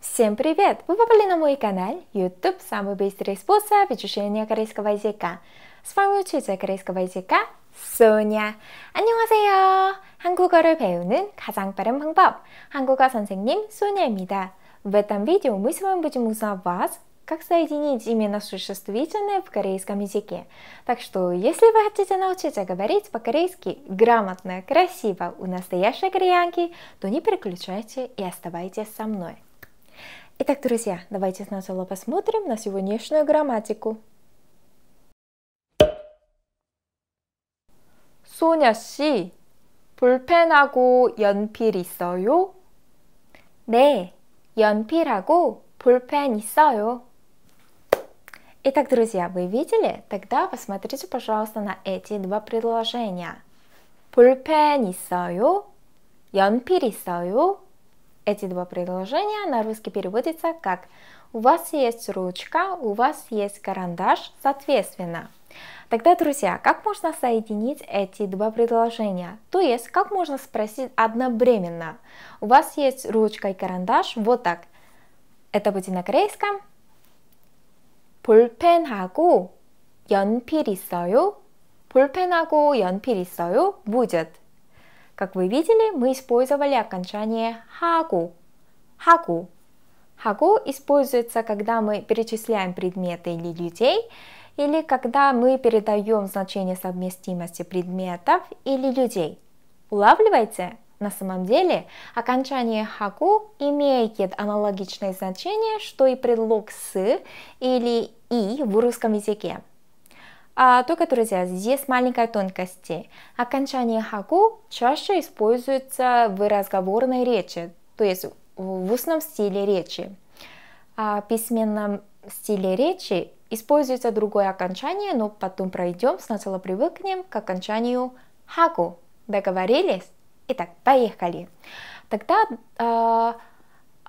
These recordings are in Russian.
Всем привет! Вы попали на мой канал YouTube «Самый быстрый способ изучения корейского языка». С вами учитель корейского языка 소냐. 안녕하세요. 한국어를 배우는 가장 빠른 방법. 한국어 선생님 소냐입니다. В этом видео мы с вами будем узнавать как соединить именно существительные в корейском языке. Так что, если вы хотите научиться говорить по-корейски грамотно, красиво у настоящей кореянки, то не переключайте и оставайтесь со мной. Итак, друзья, давайте сначала посмотрим на сегодняшнюю грамматику. 소녀 씨, 불펜하고 연필 있어요? 네, 연필하고 볼펜 있어요. Итак, друзья, вы видели? Тогда посмотрите, пожалуйста, на эти два предложения. 볼펜 있어요? 연필 있어요? Эти два предложения на русский переводятся как «У вас есть ручка, у вас есть карандаш», соответственно. Тогда, друзья, как можно соединить эти два предложения? То есть, как можно спросить одновременно? У вас есть ручка и карандаш? Вот так. Это будет на корейском. 볼펜하고 연필 있어요? 볼펜하고 연필 있어요? будет. Как вы видели, мы использовали окончание 하고. 하고. 하고 используется, когда мы перечисляем предметы или людей, или когда мы передаем значение совместимости предметов или людей. Улавливаете? На самом деле, окончание хаку имеет аналогичное значение, что и предлог с или и в русском языке. А, только, друзья, здесь маленькая тонкость. Окончание хаку чаще используется в разговорной речи, то есть в устном стиле речи. А в письменном стиле речи используется другое окончание, но потом пройдем, сначала привыкнем к окончанию хаку. Договорились? Итак, поехали. Тогда э,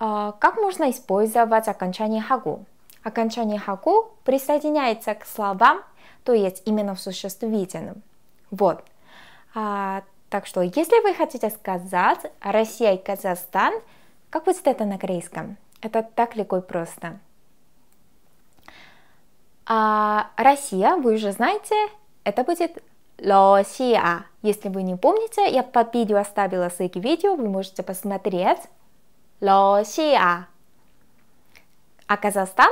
э, как можно использовать окончание хагу? Окончание хагу присоединяется к словам, то есть именно в существительном. Вот. А, так что, если вы хотите сказать Россия и Казахстан, как будет это на корейском? Это так легко и просто. А Россия, вы уже знаете, это будет Россия. Если вы не помните, я под видео оставила ссылки видео, вы можете посмотреть. Россия. А Казахстан?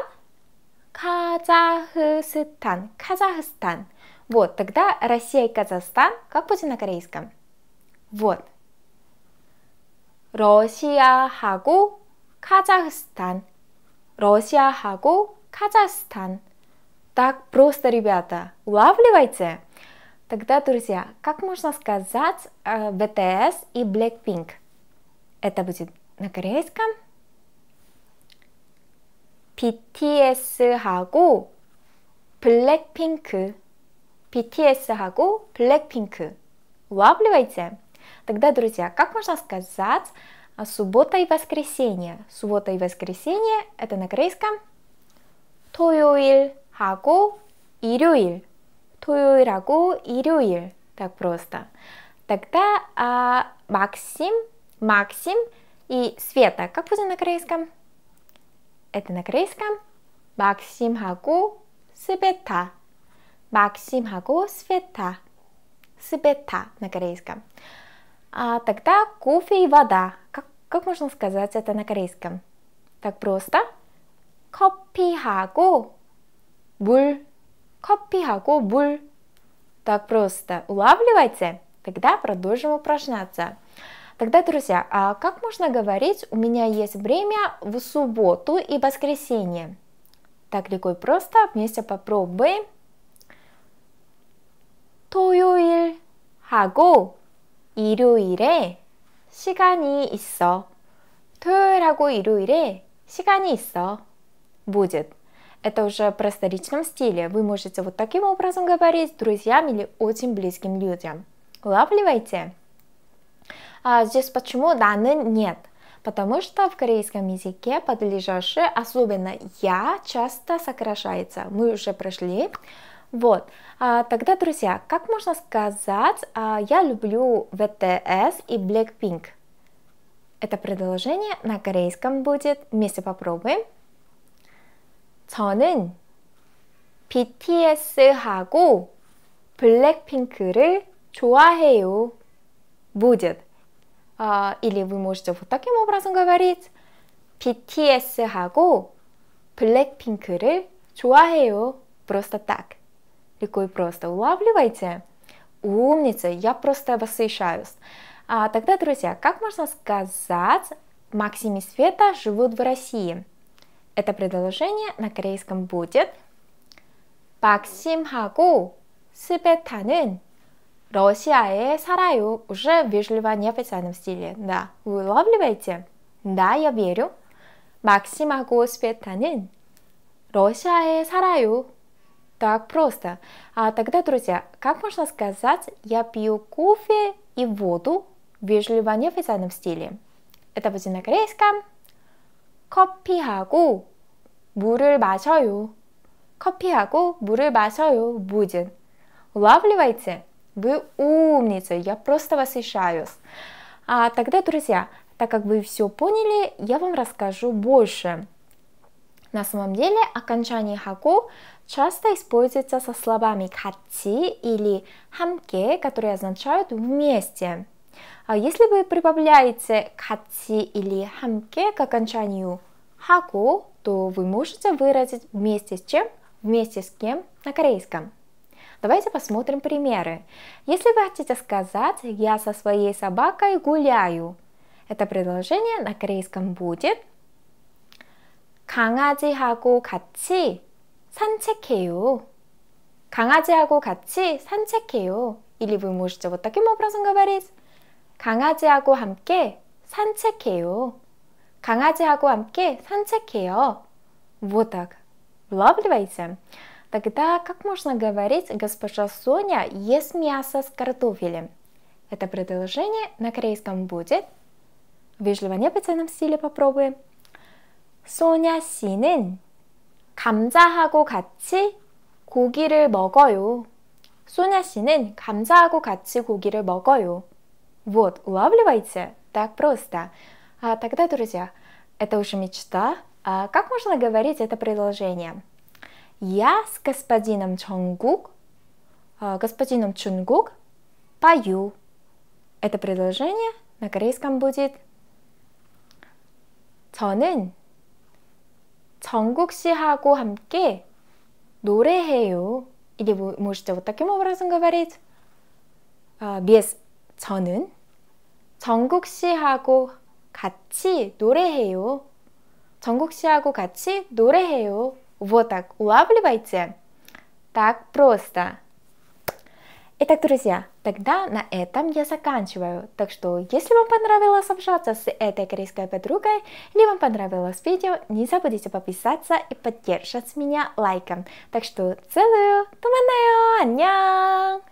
Казахстан. Казахстан. Вот, тогда Россия и Казахстан, как будет на корейском? Вот. 러시아하고 Казахстан. 러시아하고 Казахстан. Так просто, ребята, улавливайте. Тогда, друзья, как можно сказать BTS э, и Blackpink? Это будет на корейском. BTS 하고 Blackpink. BTS 하고 Blackpink. Улавливаете? Тогда, друзья, как можно сказать э, суббота и воскресенье? Суббота и воскресенье это на корейском 토요일 하고 일요일. 토요일하고 일요일 так просто. Тогда а, Максим, Максим и Света, как будет на корейском? Это на корейском Максим하고 Света. Максим하고 Света. Света на корейском. А тогда кофе и вода. Как, как можно сказать это на корейском? Так просто. 커피하고 물 커피하고 물. Так просто. Улавливайте? Тогда продолжим упражняться. Тогда, друзья, а как можно говорить «у меня есть время в субботу и воскресенье»? Так легко и просто. Вместе попробуем. 토요일하고 일요일에 시간이 있어. 토요일하고 일요일에 시간이 있어. будет. Это уже просто личном стиле. Вы можете вот таким образом говорить друзьям или очень близким людям. Улавливайте. А здесь почему данным нет? Потому что в корейском языке подлежащее, особенно я, часто сокращается. Мы уже прошли. Вот, а, тогда, друзья, как можно сказать, а, я люблю ВТС и Blackpink? Это предложение на корейском будет. Вместе попробуем. 저는 BTS하고 블랙핑크를 좋아해요. Будет. А, или вы можете вот таким образом говорить. BTS하고 블랙핑크를 좋아해요. Просто так. Легко и просто улавливайте. Умница, я просто восхищаюсь. А, тогда, друзья, как можно сказать, Максим и Света живут в России? Это предложение на корейском будет 박심하고 스베타는 러시아에 살아요. Уже вежливание в официальном стиле. Да, вы улавливаете? Да, я верю. Максим하고 스베타는 러시아에 살아요. Так просто. А тогда, друзья, как можно сказать «я пью кофе и воду» вежливо официальном стиле? Это будет на корейском. 커피하고 물을 마셔요. 커피하고 물을 마셔요. Буден. Улавливаете? Вы умница, я просто вас ищаю. А тогда, друзья, так как вы все поняли, я вам расскажу больше. На самом деле окончание хаку часто используется со словами хати или хамке, которые означают вместе. А если вы прибавляете хати или хамке к окончанию хаку, то вы можете выразить вместе с чем, вместе с кем на корейском. Давайте посмотрим примеры. Если вы хотите сказать «я со своей собакой гуляю», это предложение на корейском будет 강아지하고 같이 산책해요. 강아지하고 같이 산책해요. Или вы можете вот таким образом говорить. 강아지하고 함께 산책해요. 강아지하고 함께 산책해요. Вот так. Лавливайте. Тогда как можно говорить, госпожа Соня ест мясо с картофелем? Это предложение на корейском будет. Вежливо не в стиле попробуем. Соня 씨는 감자하고 같이 고기를 먹어요. Соня 씨는 감자하고 같이 고기를 먹어요. Вот, улавливайте. Так просто. А тогда, друзья, это уже мечта. А как можно говорить это предложение? Я с господином Чонгук, а, господином Чунгук пою. Это предложение на корейском будет 저는 정국 씨하고 함께 노래해요. Или вы можете вот таким образом говорить. Без 저는 정국 씨하고 같이 노래해요. 정국 씨하고 같이 노래해요. Вот так, улавливайте. Так просто. Итак, друзья, тогда на этом я заканчиваю. Так что, если вам понравилось общаться с этой корейской подругой, или вам понравилось видео, не забудьте подписаться и поддержать меня лайком. Так что, целую, туманаю, 안녕!